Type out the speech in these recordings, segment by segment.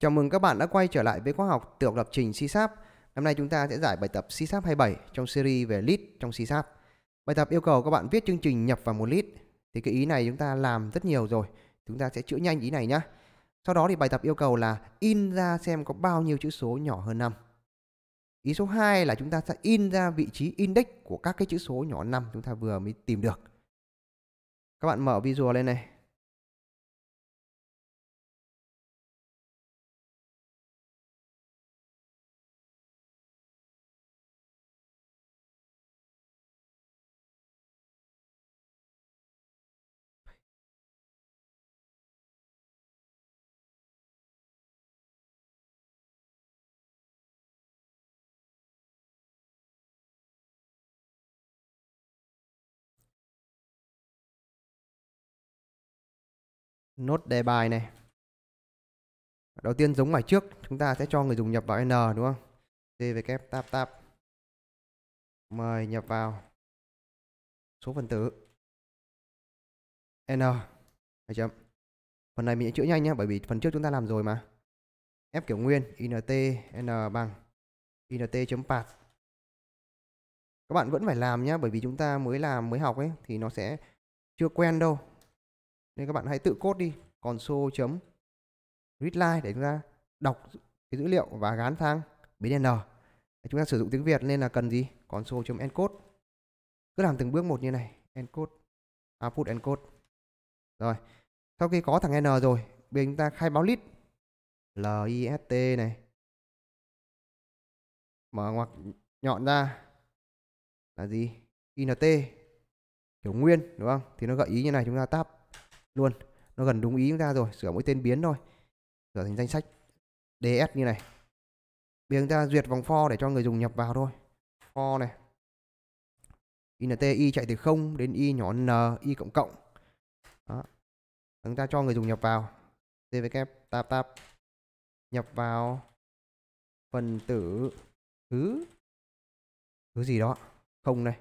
Chào mừng các bạn đã quay trở lại với khóa học tiểu lập trình C Sharp. Năm nay chúng ta sẽ giải bài tập C Sharp 27 trong series về list trong C Sharp. Bài tập yêu cầu các bạn viết chương trình nhập vào một list. Thì cái ý này chúng ta làm rất nhiều rồi. Chúng ta sẽ chữa nhanh ý này nhé. Sau đó thì bài tập yêu cầu là in ra xem có bao nhiêu chữ số nhỏ hơn 5. Ý số 2 là chúng ta sẽ in ra vị trí index của các cái chữ số nhỏ 5 chúng ta vừa mới tìm được. Các bạn mở visual lên này, nốt đề bài này đầu tiên giống ngoài trước chúng ta sẽ cho người dùng nhập vào n đúng không dvk tab tab mời nhập vào số phần tử n Đấy chấm phần này mình sẽ chữa nhanh nhé bởi vì phần trước chúng ta làm rồi mà f kiểu nguyên int n bằng int chấm path các bạn vẫn phải làm nhé bởi vì chúng ta mới làm mới học ấy thì nó sẽ chưa quen đâu nên các bạn hãy tự cốt đi console chấm readline để chúng ta đọc cái dữ liệu và gán sang biến n chúng ta sử dụng tiếng việt nên là cần gì console chấm encode cứ làm từng bước một như này encode output encode rồi sau khi có thằng n rồi bây giờ chúng ta khai báo list list này mở ngoặc nhọn ra là gì int kiểu nguyên đúng không thì nó gợi ý như này chúng ta tap luôn nó gần đúng ý chúng ta rồi sửa mỗi tên biến thôi sửa thành danh sách ds như này bây giờ chúng ta duyệt vòng for để cho người dùng nhập vào thôi for này int y chạy từ 0 đến y nhỏ n y cộng cộng đó chúng ta cho người dùng nhập vào dvk tap tap nhập vào phần tử thứ thứ gì đó không này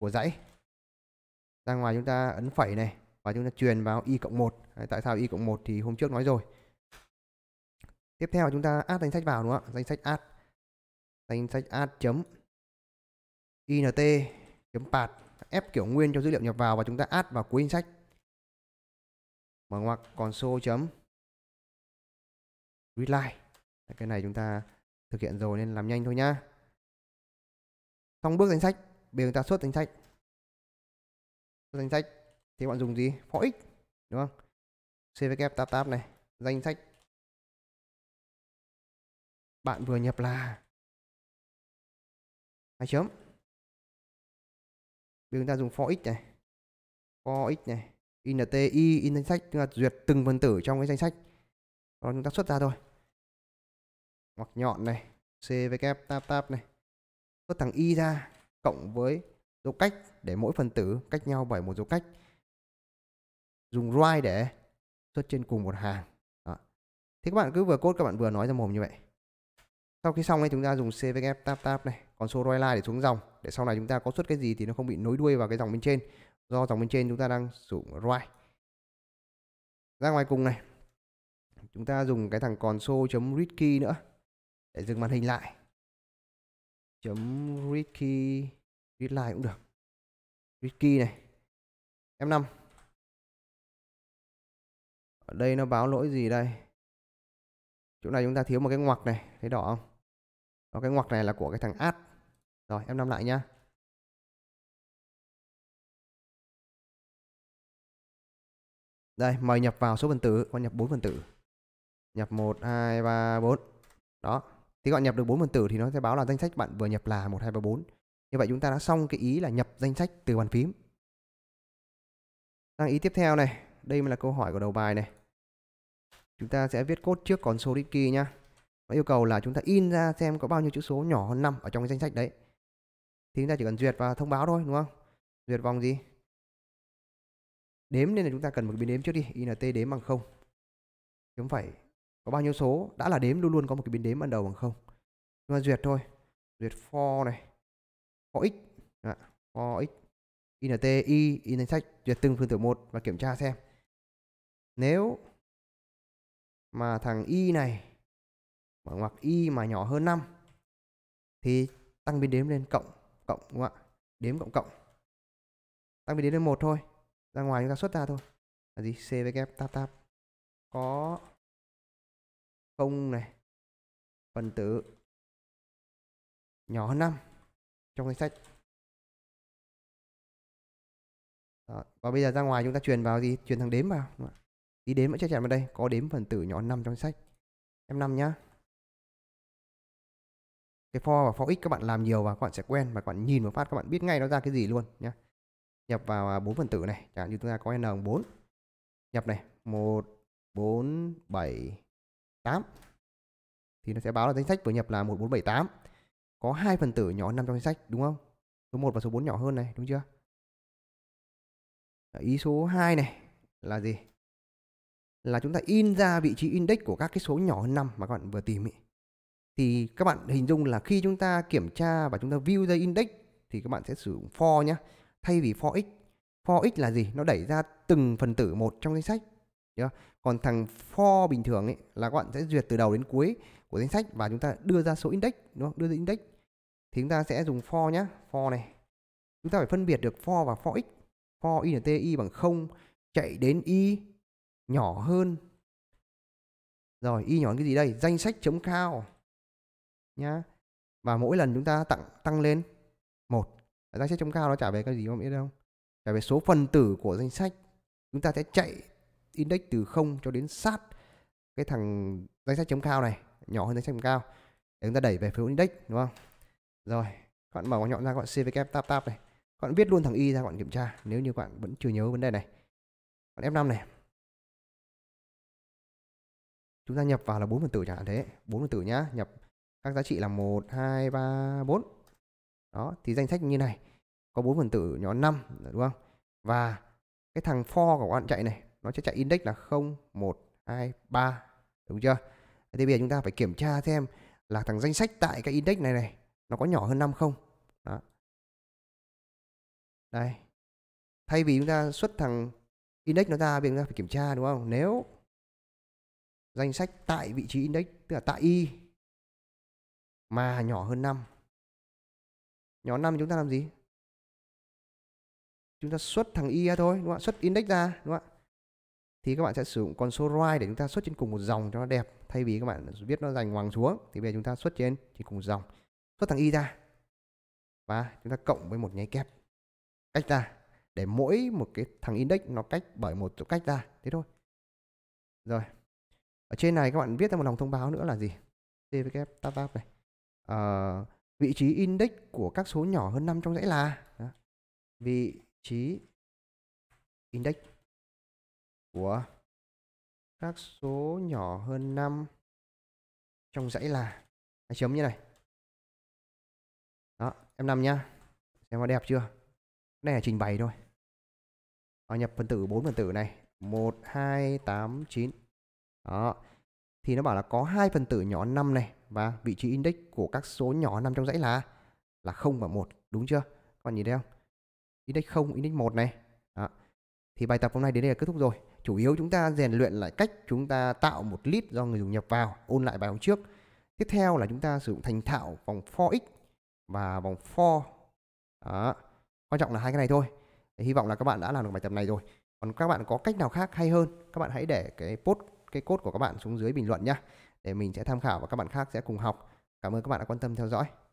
của dãy ra ngoài chúng ta ấn phẩy này và chúng ta truyền vào y cộng một tại sao y cộng một thì hôm trước nói rồi tiếp theo chúng ta add danh sách vào đúng không ạ danh sách add danh sách add chấm int chấm pạt ép kiểu nguyên cho dữ liệu nhập vào và chúng ta add vào cuối danh sách mở ngoặc console chấm readline cái này chúng ta thực hiện rồi nên làm nhanh thôi nhá xong bước danh sách bây giờ chúng ta xuất danh sách danh sách thì bạn dùng gì for x đúng không cvk tap tap này danh sách bạn vừa nhập là hai chấm bây giờ chúng ta dùng for x này for x này inti in danh sách tức là duyệt từng phần tử trong cái danh sách rồi chúng ta xuất ra thôi hoặc nhọn này cvk tap tap này xuất thằng y ra cộng với dấu cách để mỗi phần tử cách nhau bởi một dấu cách dùng right để xuất trên cùng một hàng Đó. thì các bạn cứ vừa cốt các bạn vừa nói ra mồm như vậy sau khi xong ấy chúng ta dùng cvf tab tab này còn số right line để xuống dòng để sau này chúng ta có xuất cái gì thì nó không bị nối đuôi vào cái dòng bên trên do dòng bên trên chúng ta đang sử dụng right ra ngoài cùng này chúng ta dùng cái thằng console.read key nữa để dừng màn hình lại chấm read Gridline cũng được Gridkey này F5 Ở đây nó báo lỗi gì đây Chỗ này chúng ta thiếu một cái ngoặc này Thấy đỏ không Đó, Cái ngoặc này là của cái thằng ad Rồi F5 lại nhá Đây, mời nhập vào số phần tử, con nhập 4 phần tử. Nhập 1 2 3 4. Đó. Thì gọi nhập được 4 phần tử thì nó sẽ báo là danh sách bạn vừa nhập là 1 2 3 4. Như vậy chúng ta đã xong cái ý là nhập danh sách từ bàn phím. Sang ý tiếp theo này, đây mới là câu hỏi của đầu bài này. Chúng ta sẽ viết code trước còn số đích key nhá. Nó yêu cầu là chúng ta in ra xem có bao nhiêu chữ số nhỏ hơn 5 ở trong cái danh sách đấy. Thì chúng ta chỉ cần duyệt và thông báo thôi đúng không? Duyệt vòng gì? Đếm nên là chúng ta cần một biến đếm trước đi, int đếm bằng 0. Chấm phải có bao nhiêu số đã là đếm luôn luôn có một cái biến đếm ban đầu bằng 0. Chúng ta duyệt thôi. Duyệt for này có x Đó, có x int y in danh sách duyệt từng phần tử một và kiểm tra xem nếu mà thằng y này mở ngoặc y mà nhỏ hơn 5 thì tăng biến đếm lên cộng cộng đúng không ạ đếm cộng cộng tăng biến đếm lên một thôi ra ngoài chúng ta xuất ra thôi là gì c với kép tap tap có không này phần tử nhỏ hơn 5 trong danh sách Đó. và bây giờ ra ngoài chúng ta truyền vào gì truyền thằng đếm vào tí đếm vẫn chắc chắn vào đây có đếm phần tử nhỏ 5 trong danh sách em 5 nhá cái for và for x các bạn làm nhiều và các bạn sẽ quen và các bạn nhìn một phát các bạn biết ngay nó ra cái gì luôn nhá nhập vào à, bốn phần tử này chẳng như chúng ta có n bằng 4 nhập này 1 4 7 8 thì nó sẽ báo là danh sách vừa nhập là 1478 có hai phần tử nhỏ nằm trong danh sách đúng không? Số 1 và số 4 nhỏ hơn này đúng chưa? Ý số 2 này là gì? Là chúng ta in ra vị trí index của các cái số nhỏ hơn 5 mà các bạn vừa tìm ý. Thì các bạn hình dung là khi chúng ta kiểm tra và chúng ta view ra index thì các bạn sẽ sử dụng for nhé. Thay vì for x. For x là gì? Nó đẩy ra từng phần tử một trong danh sách nhá. Còn thằng for bình thường ấy là các bạn sẽ duyệt từ đầu đến cuối của danh sách và chúng ta đưa ra số index đúng không? Đưa ra index thì chúng ta sẽ dùng for nhá, for này. Chúng ta phải phân biệt được for và for x. For int i bằng 0 chạy đến y nhỏ hơn. Rồi y nhỏ hơn cái gì đây? Danh sách chấm cao nhá. Và mỗi lần chúng ta tặng tăng lên một danh sách chấm cao nó trả về cái gì không biết đâu trả về số phần tử của danh sách chúng ta sẽ chạy index từ 0 cho đến sát cái thằng danh sách chấm cao này nhỏ hơn danh sách chấm cao để chúng ta đẩy về phiếu index đúng không rồi các bạn mở ngoặc nhọn ra các bạn cvk tap tap này các bạn viết luôn thằng y ra các bạn kiểm tra nếu như các bạn vẫn chưa nhớ vấn đề này bạn f5 này chúng ta nhập vào là bốn phần tử chẳng hạn thế bốn phần tử nhá nhập các giá trị là một hai ba bốn đó thì danh sách như này có bốn phần tử nhỏ 5 đúng không và cái thằng for của các bạn chạy này nó sẽ chạy index là 0 1 2 3 đúng chưa thì bây giờ chúng ta phải kiểm tra xem là thằng danh sách tại cái index này này nó có nhỏ hơn 5 không đó đây thay vì chúng ta xuất thằng index nó ra bây giờ chúng ta phải kiểm tra đúng không nếu danh sách tại vị trí index tức là tại y mà nhỏ hơn 5 nhỏ 5 chúng ta làm gì chúng ta xuất thằng y ra thôi đúng không xuất index ra đúng không thì các bạn sẽ sử dụng con số right để chúng ta xuất trên cùng một dòng cho nó đẹp thay vì các bạn viết nó dành hoàng xuống thì bây giờ chúng ta xuất trên trên cùng một dòng xuất thằng y ra và chúng ta cộng với một nháy kép cách ra để mỗi một cái thằng index nó cách bởi một chỗ cách ra thế thôi rồi ở trên này các bạn viết ra một lòng thông báo nữa là gì tvk tab tab này à, vị trí index của các số nhỏ hơn 5 trong dãy là đó. vị trí index của các số nhỏ hơn 5 trong dãy là cái chấm như này đó em nằm nhá xem có đẹp chưa cái này là trình bày thôi đó, nhập phần tử 4 phần tử này 1 2 8 9 đó thì nó bảo là có hai phần tử nhỏ 5 này và vị trí index của các số nhỏ nằm trong dãy là là 0 và 1 đúng chưa các bạn nhìn thấy không index 0 index 1 này đó. thì bài tập hôm nay đến đây là kết thúc rồi chủ yếu chúng ta rèn luyện lại cách chúng ta tạo một lít do người dùng nhập vào ôn lại bài hôm trước tiếp theo là chúng ta sử dụng thành thạo vòng for x và vòng for đó. quan trọng là hai cái này thôi thì hy vọng là các bạn đã làm được bài tập này rồi còn các bạn có cách nào khác hay hơn các bạn hãy để cái post cái cốt của các bạn xuống dưới bình luận nhé để mình sẽ tham khảo và các bạn khác sẽ cùng học cảm ơn các bạn đã quan tâm theo dõi